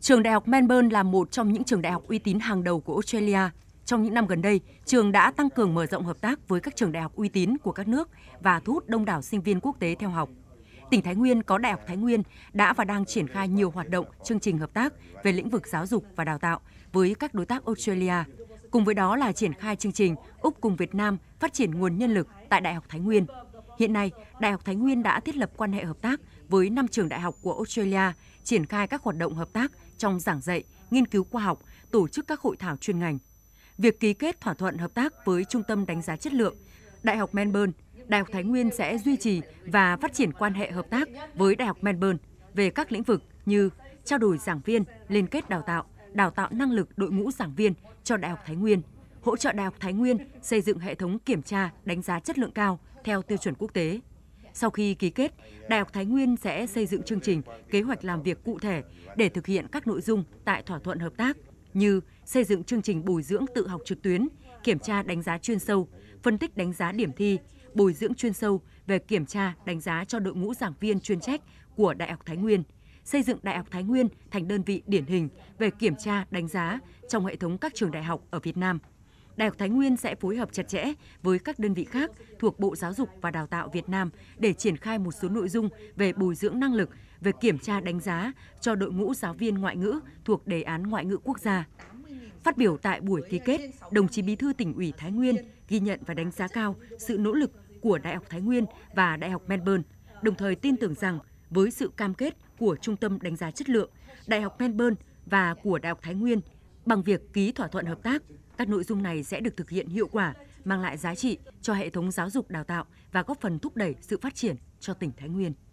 Trường Đại học Melbourne là một trong những trường đại học uy tín hàng đầu của Australia. Trong những năm gần đây, trường đã tăng cường mở rộng hợp tác với các trường đại học uy tín của các nước và thu hút đông đảo sinh viên quốc tế theo học. Tỉnh Thái Nguyên có Đại học Thái Nguyên đã và đang triển khai nhiều hoạt động, chương trình hợp tác về lĩnh vực giáo dục và đào tạo với các đối tác Australia. Cùng với đó là triển khai chương trình Úc cùng Việt Nam phát triển nguồn nhân lực tại Đại học Thái Nguyên. Hiện nay, Đại học Thái Nguyên đã thiết lập quan hệ hợp tác với 5 trường đại học của Australia, triển khai các hoạt động hợp tác trong giảng dạy, nghiên cứu khoa học, tổ chức các hội thảo chuyên ngành. Việc ký kết thỏa thuận hợp tác với Trung tâm đánh giá chất lượng, Đại học Melbourne, Đại học Thái Nguyên sẽ duy trì và phát triển quan hệ hợp tác với Đại học Melbourne về các lĩnh vực như trao đổi giảng viên, liên kết đào tạo, đào tạo năng lực đội ngũ giảng viên cho Đại học Thái Nguyên hỗ trợ Đại học Thái Nguyên xây dựng hệ thống kiểm tra, đánh giá chất lượng cao theo tiêu chuẩn quốc tế. Sau khi ký kết, Đại học Thái Nguyên sẽ xây dựng chương trình, kế hoạch làm việc cụ thể để thực hiện các nội dung tại thỏa thuận hợp tác như xây dựng chương trình bồi dưỡng tự học trực tuyến, kiểm tra đánh giá chuyên sâu, phân tích đánh giá điểm thi, bồi dưỡng chuyên sâu về kiểm tra đánh giá cho đội ngũ giảng viên chuyên trách của Đại học Thái Nguyên, xây dựng Đại học Thái Nguyên thành đơn vị điển hình về kiểm tra đánh giá trong hệ thống các trường đại học ở Việt Nam. Đại học Thái Nguyên sẽ phối hợp chặt chẽ với các đơn vị khác thuộc Bộ Giáo dục và Đào tạo Việt Nam để triển khai một số nội dung về bồi dưỡng năng lực, về kiểm tra đánh giá cho đội ngũ giáo viên ngoại ngữ thuộc đề án ngoại ngữ quốc gia. Phát biểu tại buổi ký kết, đồng chí Bí thư tỉnh ủy Thái Nguyên ghi nhận và đánh giá cao sự nỗ lực của Đại học Thái Nguyên và Đại học Melbourne, đồng thời tin tưởng rằng với sự cam kết của Trung tâm đánh giá chất lượng, Đại học Melbourne và của Đại học Thái Nguyên bằng việc ký thỏa thuận hợp tác, các nội dung này sẽ được thực hiện hiệu quả, mang lại giá trị cho hệ thống giáo dục đào tạo và góp phần thúc đẩy sự phát triển cho tỉnh Thái Nguyên.